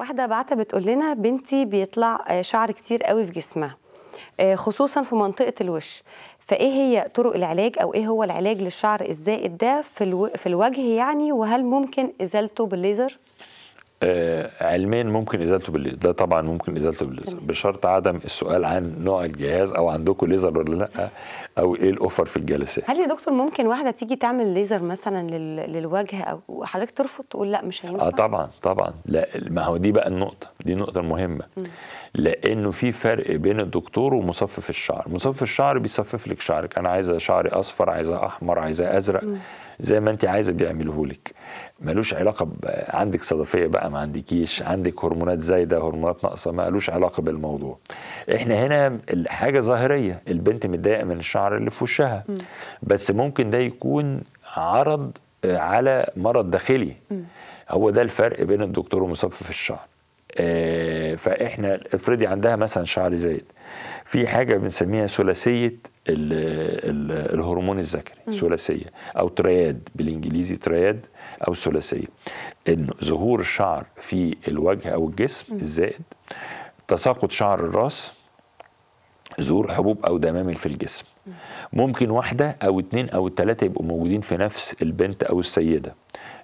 واحدة بعتها بتقول لنا بنتي بيطلع آه، شعر كتير قوي في جسمها آه، خصوصا في منطقة الوش فإيه هي طرق العلاج أو إيه هو العلاج للشعر الزائد ده في, الو... في الوجه يعني وهل ممكن إزالته بالليزر؟ آه، علمين ممكن ازالته بالليزر ده طبعا ممكن ازالته بالليزر بشرط عدم السؤال عن نوع الجهاز او عندكم ليزر ولا لا او ايه الاوفر في الجلسات هل يا دكتور ممكن واحده تيجي تعمل ليزر مثلا للوجه او حضرتك ترفض تقول لا مش هينفع اه طبعا طبعا لا ما هو دي بقى النقطه دي النقطه المهمه لانه في فرق بين الدكتور ومصفف الشعر مصفف الشعر بيصفف لك شعرك انا عايزه شعري اصفر عايزه احمر عايزه ازرق مم. زي ما انت عايزه بيعمله لك ملوش علاقه ب... عندك صدفيه بقى ما عندكيش عندك هرمونات زايده هرمونات ناقصه ملوش علاقه بالموضوع احنا هنا حاجه ظاهريه البنت متضايقه من الشعر اللي في وشها بس ممكن ده يكون عرض آه، على مرض داخلي هو ده الفرق بين الدكتور ومصفف الشعر آه، فاحنا افرضي عندها مثلا شعر زايد في حاجه بنسميها ثلاثيه الهرمون الذكري ثلاثيه او ترياد بالانجليزي ترياد او ثلاثيه ان ظهور الشعر في الوجه او الجسم الزائد تساقط شعر الراس ظهور حبوب او دمامل في الجسم ممكن واحده او اتنين او ثلاثه يبقوا موجودين في نفس البنت او السيده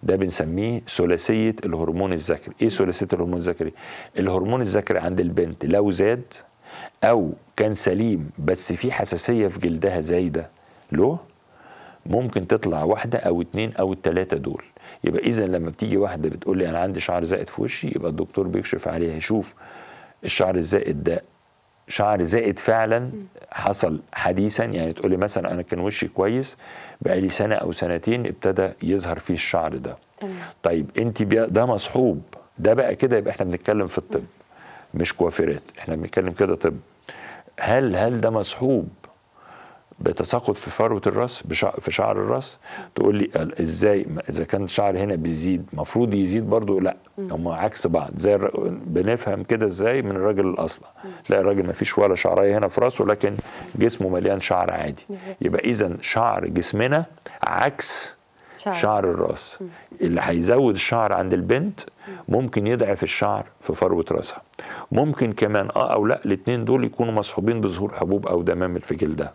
ده بنسميه ثلاثيه الهرمون الذكري ايه ثلاثيه الهرمون الذكري الهرمون الذكري عند البنت لو زاد او كان سليم بس في حساسيه في جلدها زايده له ممكن تطلع واحده او اتنين او التلاته دول يبقى اذا لما بتيجي واحده بتقول لي انا عندي شعر زائد في وشي يبقى الدكتور بيكشف عليها يشوف الشعر الزائد ده شعر زائد فعلا حصل حديثا يعني تقولي مثلا انا كان وشي كويس بقالي سنه او سنتين ابتدى يظهر فيه الشعر ده طيب انت ده مصحوب ده بقى كده يبقى احنا بنتكلم في الطب مش كوافيرات احنا بنتكلم كده طب هل هل ده مصحوب بتساقط في فروه الراس في شعر الراس تقول لي ازاي اذا كان الشعر هنا بيزيد المفروض يزيد برضو لا هم عكس بعض زي بنفهم كده ازاي من الراجل الاصلي لا الراجل ما فيش ولا شعريه هنا في راسه لكن جسمه مليان شعر عادي يبقى اذا شعر جسمنا عكس شعر, شعر الراس اللي هيزود الشعر عند البنت ممكن يضعف الشعر في فروه راسها ممكن كمان اه او لا الاثنين دول يكونوا مصحوبين بظهور حبوب او دمامل في جلدها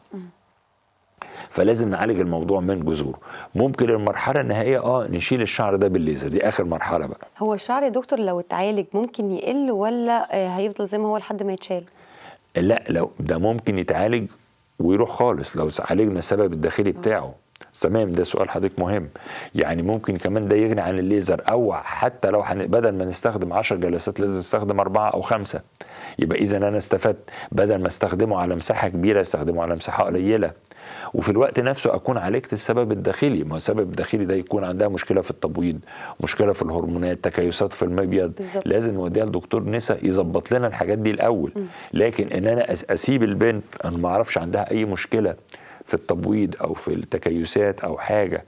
فلازم نعالج الموضوع من جذوره ممكن المرحله النهائيه اه نشيل الشعر ده بالليزر دي اخر مرحله بقى هو الشعر يا دكتور لو اتعالج ممكن يقل ولا آه، هيفضل زي ما هو لحد ما يتشال لا لو ده ممكن يتعالج ويروح خالص لو عالجنا السبب الداخلي بتاعه تمام ده سؤال حضرتك مهم يعني ممكن كمان ده يغني عن الليزر او حتى لو حن... بدل ما نستخدم 10 جلسات لازم نستخدم اربعه او خمسه يبقى اذا انا استفدت بدل ما استخدمه على مساحه كبيره استخدمه على مساحه قليله وفي الوقت نفسه اكون عالجت السبب الداخلي ما هو السبب الداخلي ده يكون عندها مشكله في التبويض مشكله في الهرمونات تكيسات في المبيض بالزبط. لازم نوديها لدكتور نسا يظبط لنا الحاجات دي الاول م. لكن ان انا اسيب البنت انا ما اعرفش عندها اي مشكله في التبويض او في التكيسات او حاجه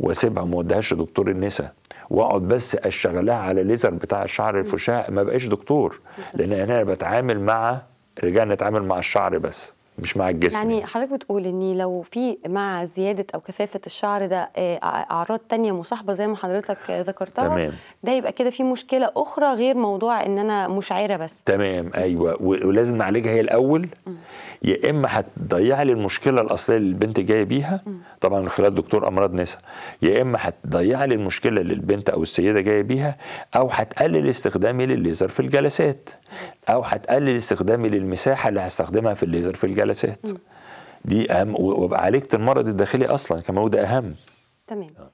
واسيبها ما ودهاش دكتور النساء واقعد بس اشغلها على ليزر بتاع الشعر الفشاء ما بقاش دكتور لان انا بتعامل مع رجعنا نتعامل مع الشعر بس مش مع الجسم يعني, يعني حضرتك بتقول ان لو في مع زياده او كثافه الشعر ده آه، اعراض تانية مصاحبه زي ما حضرتك ذكرتها تمام ده يبقى كده في مشكله اخرى غير موضوع ان انا مشعره بس تمام ايوه ولازم نعالجها هي الاول م. يا اما هتضيع لي المشكله الاصليه اللي البنت جايه بيها م. طبعا من خلال دكتور امراض نساء يا اما هتضيع لي المشكله اللي البنت او السيده جايه بيها او هتقلل استخدامي للليزر في الجلسات او هتقلل استخدامي للمساحه اللي هستخدمها في الليزر في الجلسات دي اهم وعالجت المرض الداخلي اصلا كمان وده اهم تمام